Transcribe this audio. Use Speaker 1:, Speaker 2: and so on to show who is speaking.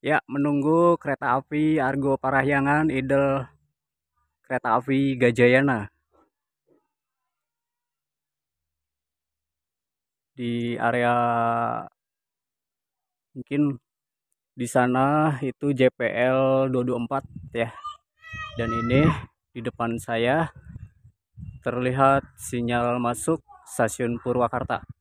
Speaker 1: Ya, menunggu kereta api Argo Parahyangan Idel kereta api Gajayana. Di area mungkin di sana itu JPL 224 ya. Dan ini di depan saya terlihat sinyal masuk stasiun Purwakarta.